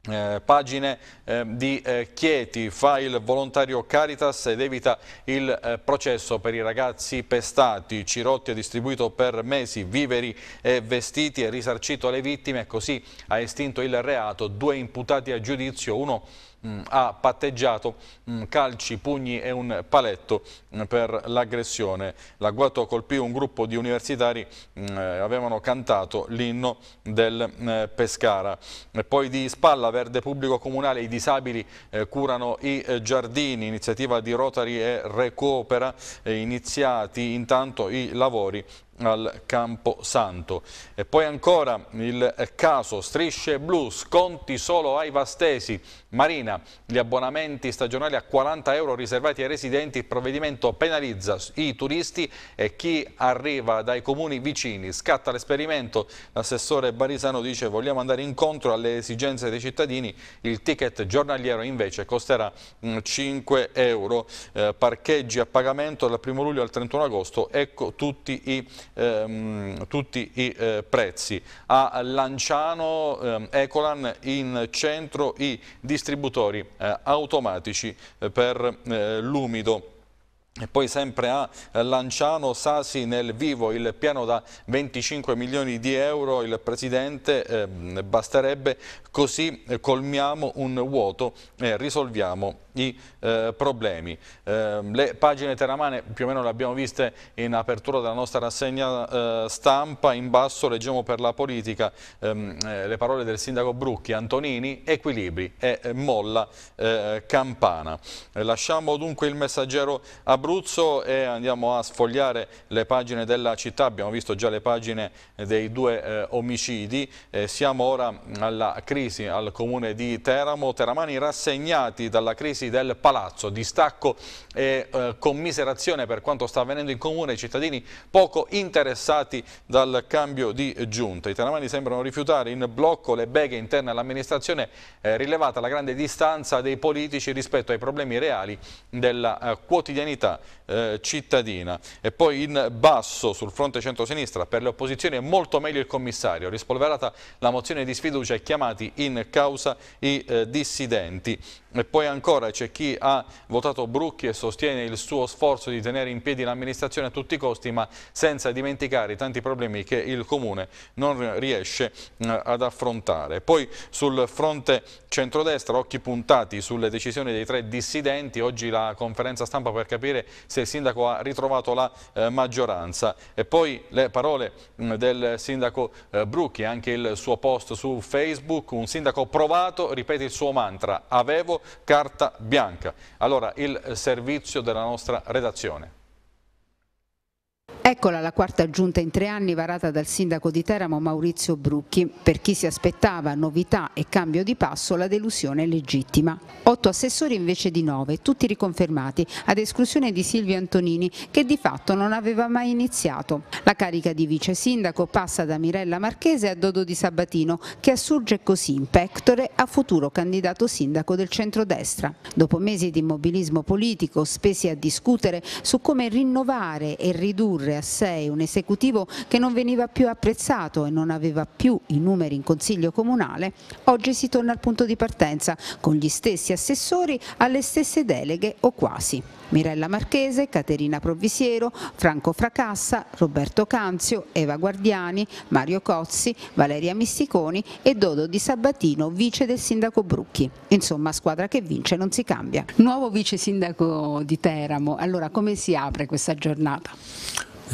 Eh, pagine eh, di eh, Chieti, fa il volontario Caritas ed evita il eh, processo per i ragazzi pestati. Cirotti ha distribuito per mesi viveri e vestiti e risarcito le vittime, così ha estinto il reato. Due imputati a giudizio, uno mh, mm, ha patteggiato mh, mm, calci, pugni e un paletto mh, mm, per l'aggressione. L'agguato colpì un gruppo di universitari che eh, avevano cantato l'inno del Pescara. E poi di spalla Verde Pubblico Comunale i disabili eh, curano i eh, giardini, iniziativa di Rotary e Recupera eh, iniziati intanto i lavori al Campo Santo. E poi ancora il caso Strisce Blu, sconti solo ai vastesi. Marina, gli abbonamenti stagionali a 40 euro riservati ai residenti, il provvedimento penalizza i turisti e chi arriva dai comuni vicini. Scatta l'esperimento, l'assessore Barisano dice vogliamo andare incontro alle esigenze dei cittadini, il ticket giornaliero invece costerà 5 mm, euro. Eh, parcheggi a pagamento dal 1 luglio al 31 agosto, ecco tutti i ehm, tutti i eh, prezzi. A Lanciano ehm, Ecolan in centro i distributori eh, automatici eh, per eh, l'umido. E poi sempre a Lanciano, Sasi nel vivo, il piano da 25 milioni di euro, il Presidente eh, basterebbe così eh, colmiamo un vuoto e risolviamo i eh, problemi. Eh, le pagine teramane più o meno le abbiamo viste in apertura della nostra rassegna eh, stampa, in basso leggiamo per la politica ehm, eh, le parole del Sindaco Brucchi, Antonini, equilibri e molla campana. lasciamo dunque il messaggero a Brucchi Abruzzo e andiamo a sfogliare le pagine della città, abbiamo visto già le pagine dei due eh, omicidi, eh, siamo ora alla crisi al comune di Teramo, teramani rassegnati dalla crisi del palazzo, distacco e eh, commiserazione per quanto sta avvenendo in comune, i cittadini poco interessati dal cambio di giunta, i teramani sembrano rifiutare in blocco le beghe interne all'amministrazione, eh, rilevata la grande distanza dei politici rispetto ai problemi reali della eh, quotidianità comunità eh, cittadina. E poi in basso sul fronte centrosinistra per le opposizioni è molto meglio il commissario, rispolverata la mozione di sfiducia e chiamati in causa i eh, dissidenti. E poi ancora c'è chi ha votato Brucchi e sostiene il suo sforzo di tenere in piedi l'amministrazione a tutti i costi, ma senza dimenticare i tanti problemi che il Comune non riesce eh, ad affrontare. Poi sul fronte centrodestra, occhi puntati sulle decisioni dei tre dissidenti, oggi la conferenza stampa per capire vedere se il sindaco ha ritrovato la eh, maggioranza. E poi le parole mh, mm, del sindaco eh, Brucchi, anche il suo post su Facebook, un sindaco provato ripete il suo mantra, avevo carta bianca. Allora il eh, servizio della nostra redazione. Eccola la quarta giunta in tre anni varata dal sindaco di Teramo Maurizio Brucchi. Per chi si aspettava novità e cambio di passo la delusione è legittima. Otto assessori invece di nove, tutti riconfermati, ad esclusione di Silvio Antonini che di fatto non aveva mai iniziato. La carica di vice sindaco passa da Mirella Marchese a Dodo di Sabatino che assurge così in pectore a futuro candidato sindaco del centrodestra. Dopo mesi di immobilismo politico spesi a discutere su come rinnovare e ridurre a 6, un esecutivo che non veniva più apprezzato e non aveva più i numeri in Consiglio Comunale, oggi si torna al punto di partenza con gli stessi assessori alle stesse deleghe o quasi. Mirella Marchese, Caterina Provvisiero, Franco Fracassa, Roberto Canzio, Eva Guardiani, Mario Cozzi, Valeria Misticoni e Dodo Di Sabatino, vice del sindaco Brucchi. Insomma, squadra che vince non si cambia. Nuovo vice sindaco di Teramo, allora come si apre questa giornata?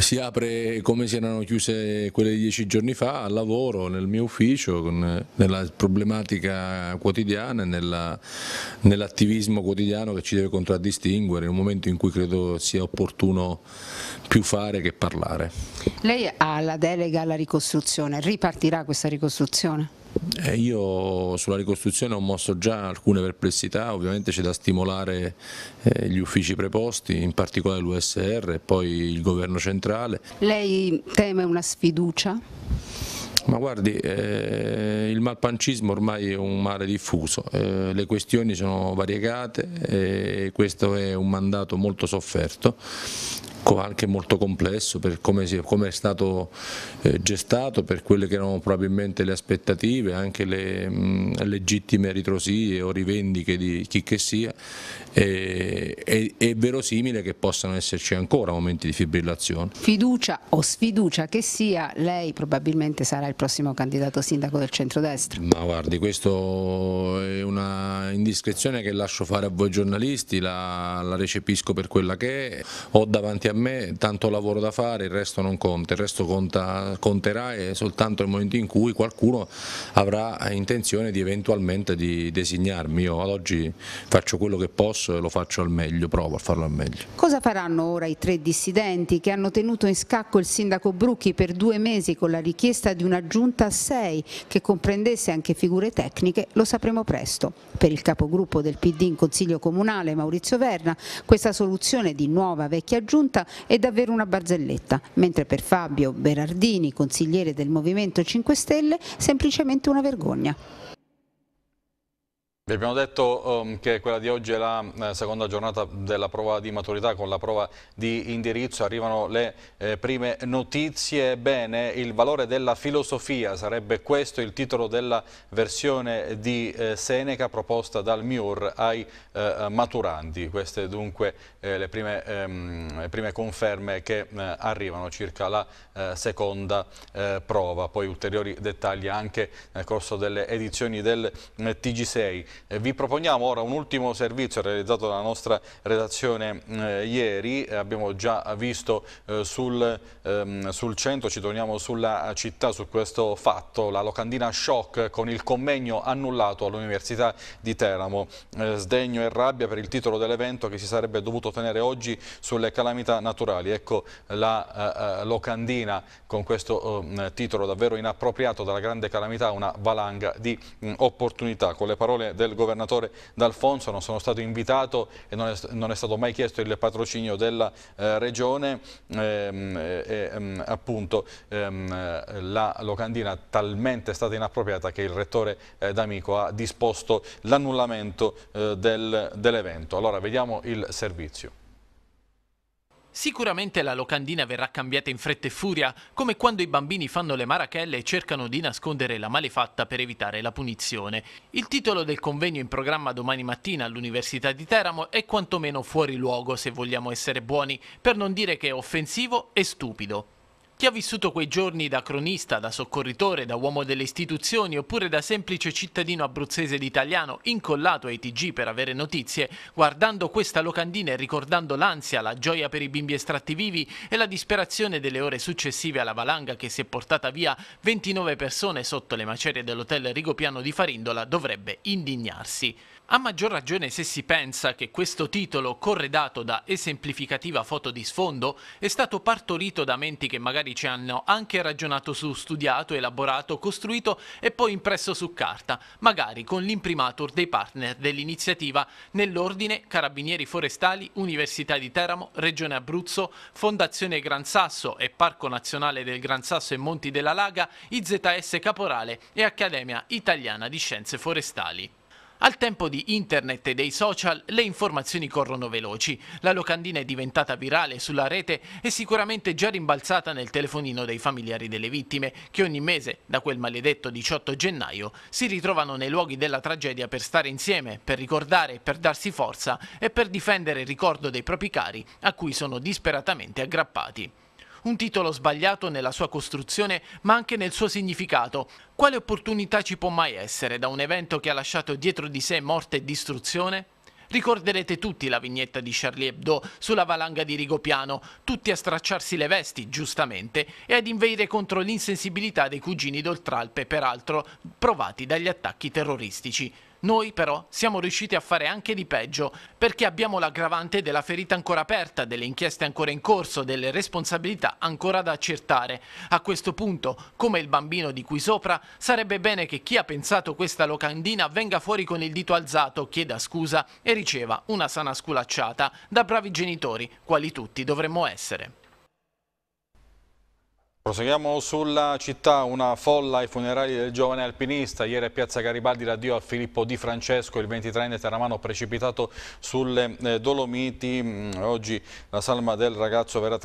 si apre come si erano chiuse quelle di dieci giorni fa al lavoro nel mio ufficio con, nella problematica quotidiana e nell'attivismo quotidiano che ci deve contraddistinguere in un momento in cui credo sia opportuno più fare che parlare. Lei ha la delega alla ricostruzione, ripartirà questa ricostruzione? Eh, io sulla ricostruzione ho mosso già alcune perplessità, ovviamente c'è da stimolare eh, gli uffici preposti, in particolare l'USR e poi il governo centrale. Lei teme una sfiducia? Ma guardi, eh, il malpancismo ormai è un male diffuso, eh, le questioni sono variegate eh, e questo è un mandato molto sofferto anche molto complesso per come, è, come è stato eh, gestato, per quelle che erano probabilmente le aspettative, anche le mh, legittime ritrosie o rivendiche di chi che sia, e, è, è verosimile che possano esserci ancora momenti di fibrillazione. Fiducia o sfiducia che sia, lei probabilmente sarà il prossimo candidato sindaco del centrodestra. Ma guardi, questa è una indiscrezione che lascio fare a voi giornalisti, la, la recepisco per quella che è, ho davanti a a me tanto lavoro da fare, il resto non conta, il resto conta, conterà e soltanto nel momento in cui qualcuno avrà intenzione di eventualmente di designarmi. Io ad oggi faccio quello che posso e lo faccio al meglio, provo a farlo al meglio. Cosa faranno ora i tre dissidenti che hanno tenuto in scacco il sindaco Brucchi per due mesi con la richiesta di una giunta a sei che comprendesse anche figure tecniche? Lo sapremo presto. Per il capogruppo del PD in Consiglio Comunale Maurizio Verna questa soluzione di nuova vecchia giunta è davvero una barzelletta, mentre per Fabio Berardini, consigliere del Movimento 5 Stelle, semplicemente una vergogna. Vi abbiamo detto um, che quella di oggi è la eh, seconda giornata della prova di maturità con la prova di indirizzo, arrivano le eh, prime notizie, bene, il valore della filosofia sarebbe questo il titolo della versione di eh, Seneca proposta dal Miur ai eh, maturandi, queste dunque eh, le prime, ehm, le, prime, conferme che eh, arrivano circa la seconda prova, poi ulteriori dettagli anche nel corso delle edizioni del TG6. Eh, vi proponiamo ora un ultimo servizio realizzato dalla nostra redazione eh, ieri, eh, abbiamo già visto eh, sul, ehm, sul, centro, ci torniamo sulla città su questo fatto, la locandina shock con il convegno annullato all'Università di Teramo, sdegno e rabbia per il titolo dell'evento che si sarebbe dovuto tenere oggi sulle calamità naturali, ecco la locandina con questo ehm, titolo davvero inappropriato dalla grande calamità, una valanga di mh, mm, opportunità. Con le parole del del governatore D'Alfonso, non sono stato invitato e non è, non è, stato mai chiesto il patrocinio della eh, regione, ehm, ehm, appunto ehm, la locandina talmente è stata inappropriata che il rettore eh, D'Amico ha disposto l'annullamento eh, del, dell'evento. Allora vediamo il servizio. Sicuramente la locandina verrà cambiata in fretta e furia, come quando i bambini fanno le marachelle e cercano di nascondere la malefatta per evitare la punizione. Il titolo del convegno in programma domani mattina all'Università di Teramo è quantomeno fuori luogo, se vogliamo essere buoni, per non dire che è offensivo e stupido. Chi ha vissuto quei giorni da cronista, da soccorritore, da uomo delle istituzioni oppure da semplice cittadino abruzzese d'italiano incollato ai TG per avere notizie, guardando questa locandina e ricordando l'ansia, la gioia per i bimbi estratti vivi e la disperazione delle ore successive alla valanga che si è portata via 29 persone sotto le macerie dell'hotel Rigopiano di Farindola, dovrebbe indignarsi. A maggior ragione se si pensa che questo titolo, corredato da esemplificativa foto di sfondo, è stato partorito da menti che magari ci hanno anche ragionato su, studiato, elaborato, costruito e poi impresso su carta, magari con l'imprimatur dei partner dell'iniziativa nell'ordine Carabinieri Forestali, Università di Teramo, Regione Abruzzo, Fondazione Gran Sasso e Parco Nazionale del Gran Sasso e Monti della Laga, IZS Caporale e Accademia Italiana di Scienze Forestali. Al tempo di internet e dei social le informazioni corrono veloci. La locandina è diventata virale sulla rete e sicuramente già rimbalzata nel telefonino dei familiari delle vittime che ogni mese, da quel maledetto 18 gennaio, si ritrovano nei luoghi della tragedia per stare insieme, per ricordare, per darsi forza e per difendere il ricordo dei propri cari a cui sono disperatamente aggrappati. Un titolo sbagliato nella sua costruzione ma anche nel suo significato. Quale opportunità ci può mai essere da un evento che ha lasciato dietro di sé morte e distruzione? Ricorderete tutti la vignetta di Charlie Hebdo sulla valanga di Rigopiano, tutti a stracciarsi le vesti, giustamente, e ad inveire contro l'insensibilità dei cugini d'Oltralpe, peraltro provati dagli attacchi terroristici. Noi però siamo riusciti a fare anche di peggio, perché abbiamo l'aggravante della ferita ancora aperta, delle inchieste ancora in corso, delle responsabilità ancora da accertare. A questo punto, come il bambino di qui sopra, sarebbe bene che chi ha pensato questa locandina venga fuori con il dito alzato, chieda scusa e riceva una sana sculacciata da bravi genitori, quali tutti dovremmo essere. Proseguiamo sulla città, una folla ai funerali del giovane alpinista. Ieri a Piazza Garibaldi l'addio a Filippo Di Francesco, il 23enne terramano precipitato sulle eh, Dolomiti. Mm, oggi la salma del ragazzo verrà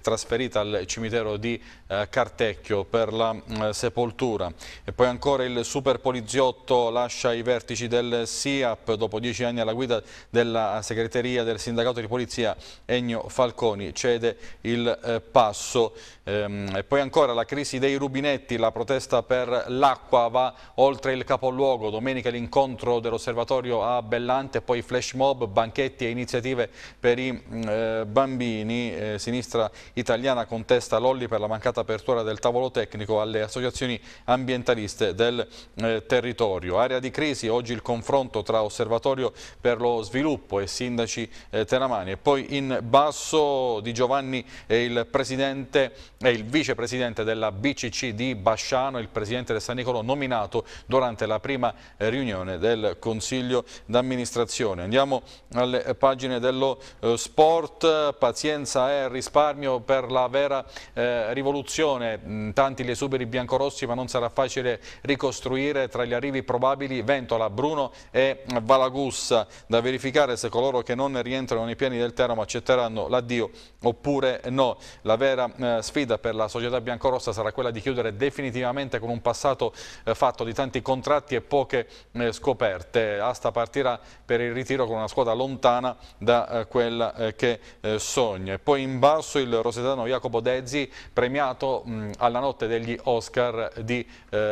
trasferita al cimitero di eh, Cartecchio per la mm, sepoltura. E poi ancora il super poliziotto lascia i vertici del SIAP dopo dieci anni alla guida della eh, segreteria del sindacato di polizia Ennio Falconi. Cede il passo. Ehm, e poi ancora la crisi dei rubinetti, la protesta per l'acqua va oltre il capoluogo. Domenica l'incontro dell'osservatorio a Bellante, poi flash mob, banchetti e iniziative per i mm, eh, bambini. Eh, sinistra italiana contesta Lolli per la mancata apertura del tavolo tecnico alle associazioni ambientaliste del eh, territorio. Area di crisi, oggi il confronto tra osservatorio per lo sviluppo e sindaci eh, teramani. E poi in basso di Giovanni eh, il presidente e il vice vicepresidente della BCC di Basciano, il presidente del San Nicolò nominato durante la prima eh, riunione del Consiglio d'amministrazione. Andiamo alle pagine dello eh, sport, pazienza e risparmio per la vera eh, rivoluzione, mm, tanti gli esuberi biancorossi ma non sarà facile ricostruire tra gli arrivi probabili Ventola, Bruno e Valagussa, da verificare se coloro che non rientrano nei piani del Teramo accetteranno l'addio oppure no. La vera eh, sfida per la società società biancorossa sarà quella di chiudere definitivamente con un passato eh, fatto di tanti contratti e poche eh, scoperte. Asta partirà per il ritiro con una squadra lontana da eh, quella che sogna. E poi in basso il rosetano Jacopo Dezzi premiato alla notte degli Oscar di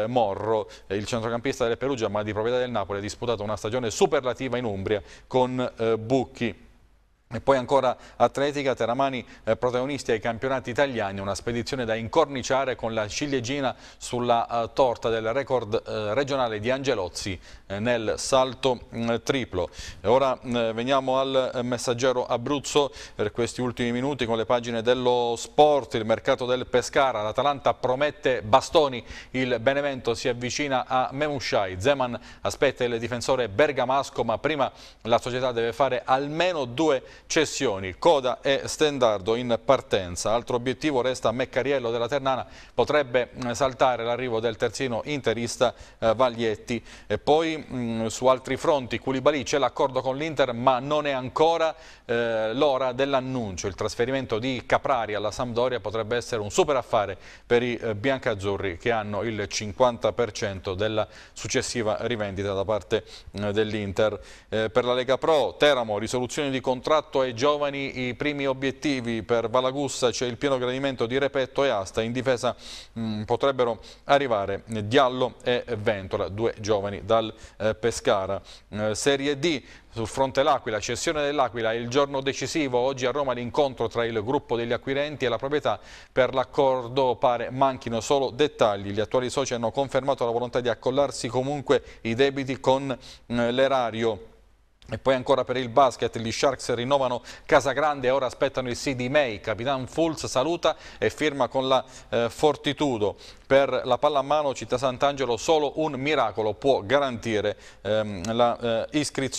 Morro. Il centrocampista del Perugia ma di proprietà del Napoli ha disputato una stagione superlativa in Umbria con Bucchi. E poi ancora atletica, Teramani eh, protagonisti ai campionati italiani, una spedizione da incorniciare con la ciliegina sulla eh, torta del record eh, regionale di Angelozzi eh, nel salto mm, triplo. E ora mm, veniamo al eh, messaggero Abruzzo per questi ultimi minuti con le pagine dello sport, il mercato del Pescara, l'Atalanta promette bastoni, il Benevento si avvicina a Memushai, Zeman aspetta il difensore bergamasco ma prima la società deve fare almeno due cessioni. Coda e Stendardo in partenza. Altro obiettivo resta Meccariello della Ternana. Potrebbe mm, saltare l'arrivo del terzino interista eh, Vaglietti. E poi mm, su altri fronti Culibali c'è l'accordo con l'Inter ma non è ancora eh, l'ora dell'annuncio. Il trasferimento di Caprari alla Sampdoria potrebbe essere un super affare per i eh, biancazzurri che hanno il 50% della successiva rivendita da parte eh, dell'Inter. Eh, per la Lega Pro Teramo risoluzione di contratto tratto ai giovani i primi obiettivi per Valagussa, c'è cioè il pieno gradimento di Repetto e Asta, in difesa mh, mm, potrebbero arrivare Diallo e Ventola, due giovani dal eh, Pescara. Eh, serie D, sul fronte L'Aquila, cessione dell'Aquila, il giorno decisivo, oggi a Roma l'incontro tra il gruppo degli acquirenti e la proprietà per l'accordo pare manchino solo dettagli, gli attuali soci hanno confermato la volontà di accollarsi comunque i debiti con mm, l'erario. E poi ancora per il basket, gli Sharks rinnovano Casagrande e ora aspettano il sì May. Capitan Fulz saluta e firma con la eh, Fortitudo per la pallamano Città Sant'Angelo solo un miracolo può garantire ehm, la eh,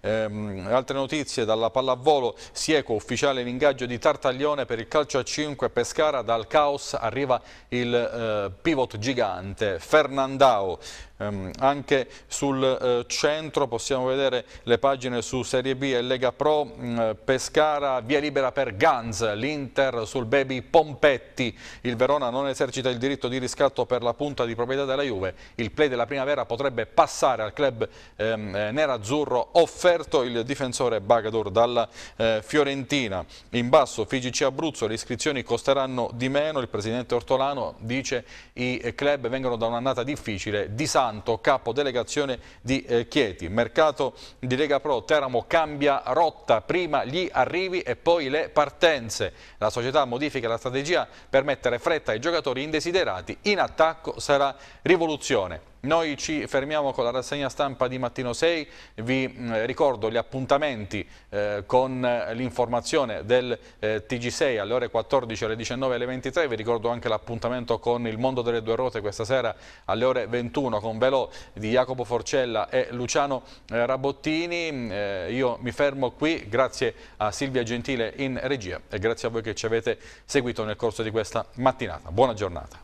Ehm, altre notizie dalla pallavolo Sieco ufficiale l'ingaggio di Tartaglione per il calcio a 5 Pescara dal caos arriva il eh, pivot gigante Fernandao ehm, anche sul eh, centro possiamo vedere le pagine su Serie B e Lega Pro, mm, eh, Pescara via libera per Ganz, l'Inter sul baby Pompetti, il Verona non esercita il diritto di di riscatto per la punta di proprietà della Juve. Il play della primavera potrebbe passare al club ehm, eh, nerazzurro offerto il difensore Bagador dalla eh, Fiorentina. In basso FIGC Abruzzo, le iscrizioni costeranno di meno, il presidente Ortolano dice i eh, club vengono da un'annata difficile, Di Santo, capo delegazione di eh, Chieti. Mercato di Lega Pro, Teramo cambia rotta, prima gli arrivi e poi le partenze. La società modifica la strategia per mettere fretta ai giocatori indesiderati impegnati in attacco sarà rivoluzione. Noi ci fermiamo con la rassegna stampa di Mattino 6, vi mm, ricordo gli appuntamenti eh, con l'informazione del eh, TG6 alle ore 14, alle 19 e alle 23, vi ricordo anche l'appuntamento con il mondo delle due ruote questa sera alle ore 21 con Velo di Jacopo Forcella e Luciano eh, Rabottini, mm, eh, io mi fermo qui, grazie a Silvia Gentile in regia e grazie a voi che ci avete seguito nel corso di questa mattinata. Buona giornata.